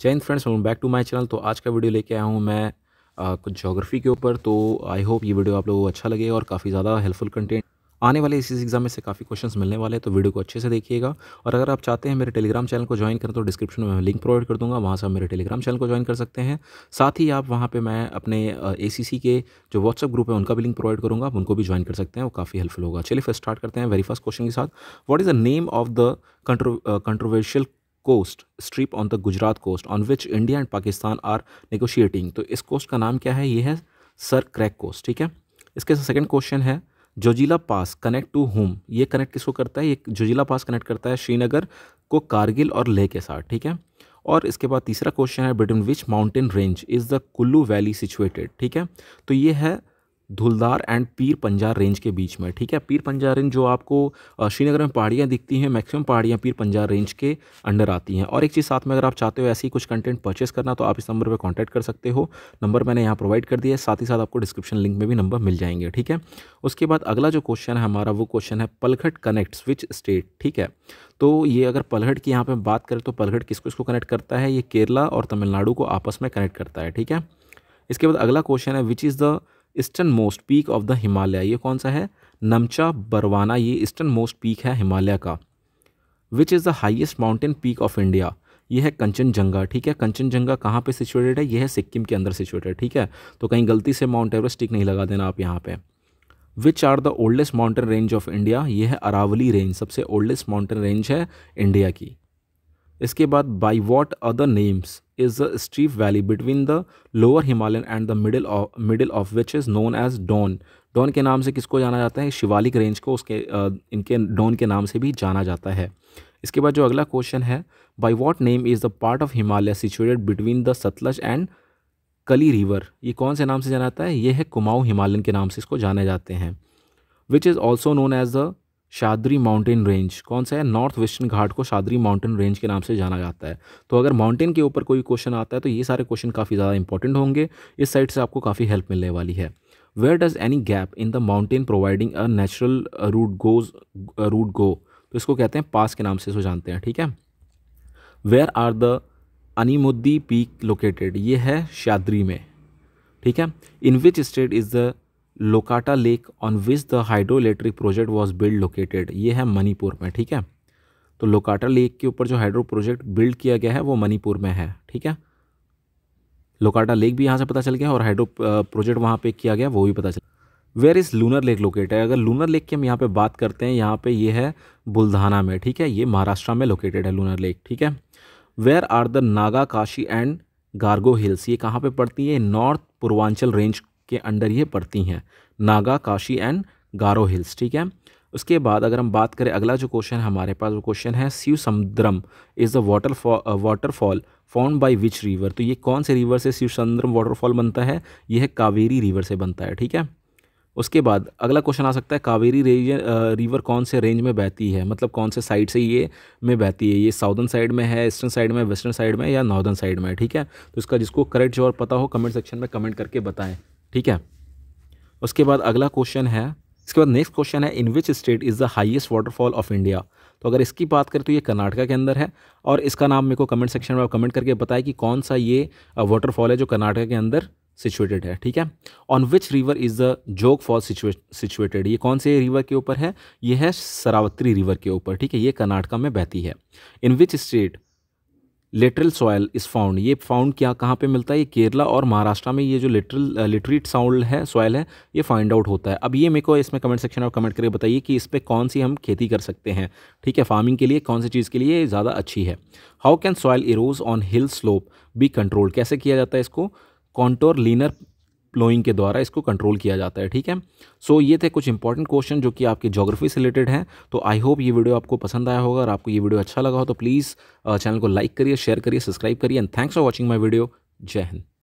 Jain friends welcome back to my channel तो आज का वीडियो लेके आया हूँ मैं आ, कुछ जोग्राफी के ऊपर तो आई होप ये वीडियो आप लोगों को अच्छा लगे और काफ़ी ज़्यादा हेल्पफुल कंटेंट आने वाले इस एग्जाम में से काफ़ी क्वेश्चंस मिलने वाले हैं तो वीडियो को अच्छे से देखिएगा और अगर आप चाहते हैं मेरे टेलीग्राम चैनल को ज्वाइन करें तो डिस्क्रिप्शन में मैं लिंक प्रोवाइड कर दूंगा वहाँ से आप मेरे टेलीग्राम चैनल को ज्वाइन कर सकते हैं साथ ही आप वहाँ पे मैं अपने ए के जो व्हाट्सअप ग्रुप है उनका भी लिंक प्रोवाइड करूँगा आप उनको भी ज्वाइन कर सकते हैं वो काफ़ी हेल्पफुल होगा चलिए फिर स्टार्ट करते हैं वेरी फर्स्ट क्वेश्चन के साथ what is the name of the contro controversial coast strip on the Gujarat coast on which India and Pakistan are negotiating तो इस कोस्ट का नाम क्या है ये है सर क्रैक कोस्ट ठीक है इसके सेकेंड क्वेश्चन है Zojila pass connect to home ये कनेक्ट किसको करता है ये जोजिला पास कनेक्ट करता है श्रीनगर को कारगिल और लेह के साथ ठीक है और इसके बाद तीसरा क्वेश्चन है between which mountain range is the Kullu valley situated ठीक है तो ये है धुलदार एंड पीर पंजार रेंज के बीच में ठीक है पीर पंजार रेंज जो आपको श्रीनगर में पहाड़ियाँ दिखती हैं मैक्सिमम पहाड़ियाँ पीर पंजार रेंज के अंडर आती हैं और एक चीज़ साथ में अगर आप चाहते हो ऐसी कुछ कंटेंट परचेस करना तो आप इस नंबर पर कॉन्टैक्ट कर सकते हो नंबर मैंने यहाँ प्रोवाइड कर दिया है साथ ही साथ आपको डिस्क्रिप्शन लिंक में भी नंबर मिल जाएंगे ठीक है उसके बाद अगला जो क्वेश्चन है हमारा वो क्वेश्चन है पलखट कनेक्ट विच स्टेट ठीक है तो ये अगर पलहट की यहाँ पर बात करें तो पलहट किसको इसको कनेक्ट करता है ये केरला और तमिलनाडु को आपस में कनेक्ट करता है ठीक है इसके बाद अगला क्वेश्चन है which is the eastern most peak of the Himalaya ये कौन सा है नमचा बरवाना ये ईस्टर्न मोस्ट पीक है हिमालय का which is the highest mountain peak of India ये है कंचनजंगा ठीक है कंचनजंगा कहाँ पे सिचुएटेड है यह है सिक्किम के अंदर सिचुएटेड ठीक है तो कहीं गलती से माउंट एवरेस्ट टिक नहीं लगा देना आप यहाँ पे which are the oldest mountain range of India ये है अरावली रेंज सबसे ओल्डेस्ट माउंटेन रेंज है इंडिया की इसके बाद by what other names is the strip valley between the lower Himalayan and the middle middle of which is known as Doon Doon के नाम से किसको जाना जाता है शिवालिक रेंज को उसके इनके डॉन के नाम से भी जाना जाता है इसके बाद जो अगला क्वेश्चन है by what name is the part of Himalaya situated between the Sutlej and Kali river ये कौन से नाम से जाना जाता है ये है कुमाऊँ हिमालयन के नाम से इसको जाने जाते हैं which is also known as the Sahyadri mountain range कौन सा है नॉर्थ वेस्टर्न घाट को शादरी माउंटेन रेंज के नाम से जाना जाता है तो अगर माउंटेन के ऊपर कोई क्वेश्चन आता है तो ये सारे क्वेश्चन काफ़ी ज़्यादा इंपॉर्टेंट होंगे इस साइड से आपको काफ़ी हेल्प मिलने वाली है where does any gap in the mountain providing a natural route goes route go तो इसको कहते हैं पास के नाम से इसको जानते हैं ठीक है where are the Anamudi peak located ये है शादरी में ठीक है in which state is the Loktak lake on which the hydro electric project was build located ये है मणिपुर में ठीक है तो लोकाटा लेक के ऊपर जो हाइड्रो प्रोजेक्ट बिल्ड किया गया है वो मणिपुर में है ठीक है लोकाटा लेक भी यहाँ से पता चल गया और हाइड्रो प्रोजेक्ट वहाँ पे किया गया वो भी पता चल where is Lonar lake located अगर लूनर लेक की हम यहाँ पे बात करते हैं यहाँ पे ये है बुल्धाना में ठीक है ये महाराष्ट्र में लोकेटेड है लूनर लेक ठीक है where are the Naga Khasi and Garo hills ये कहाँ पे पड़ती है नॉर्थ पूर्वांचल रेंज के अंडर ये पड़ती हैं नागा काशी एंड गारो हिल्स ठीक है उसके बाद अगर हम बात करें अगला जो क्वेश्चन है हमारे पास वो क्वेश्चन है Shivasamudram is the water waterfall found by which river तो ये कौन से रिवर से शिव समुद्रम वाटरफॉल बनता है ये है कावेरी रिवर से बनता है ठीक है उसके बाद अगला क्वेश्चन आ सकता है कावेरी रेज रिवर uh, कौन से रेंज में बहती है मतलब कौन से साइड से ये में बहती है ये साउदर्न साइड में है ईस्टर्न साइड में वेस्टर्न साइड में या नॉर्दर्न साइड में ठीक है तो इसका जिसको करेक्ट जवाब पता हो कमेंट सेक्शन में कमेंट करके बताएं ठीक है उसके बाद अगला क्वेश्चन है इसके बाद नेक्स्ट क्वेश्चन है in which state is the highest waterfall of India तो अगर इसकी बात करें तो ये कर्नाटका के अंदर है और इसका नाम मेरे को कमेंट सेक्शन में आप कमेंट करके बताएं कि कौन सा ये वाटरफॉल है जो कर्नाटका के अंदर सिचुएटेड है ठीक है on which river is the Jog fall situated ये कौन से रिवर के ऊपर है ये है सरावत्री रिवर के ऊपर ठीक है ये कर्नाटका में बहती है in which state lateral soil is found ये फाउंड क्या कहाँ पे मिलता है ये केरला और महाराष्ट्र में ये जो लिटरल लिटरेट साउंड है सॉयल है ये फाइंड आउट होता है अब ये मेरे को इसमें कमेंट सेक्शन में कमेंट करके बताइए कि इस पर कौन सी हम खेती कर सकते हैं ठीक है फार्मिंग के लिए कौन सी चीज़ के लिए ज़्यादा अच्छी है how can soil erode on hill slope be control कैसे किया जाता है इसको कॉन्टोर लीनर प्लोइंग के द्वारा इसको कंट्रोल किया जाता है ठीक है सो so, ये थे कुछ इंपॉर्टेंट क्वेश्चन जो कि आपके जोग्राफी से रिलेटेड हैं तो आई होप ये वीडियो आपको पसंद आया होगा और आपको ये वीडियो अच्छा लगा हो तो प्लीज़ चैनल को लाइक करिए शेयर करिए सब्सक्राइब करिए and thanks for watching my video जय हिंद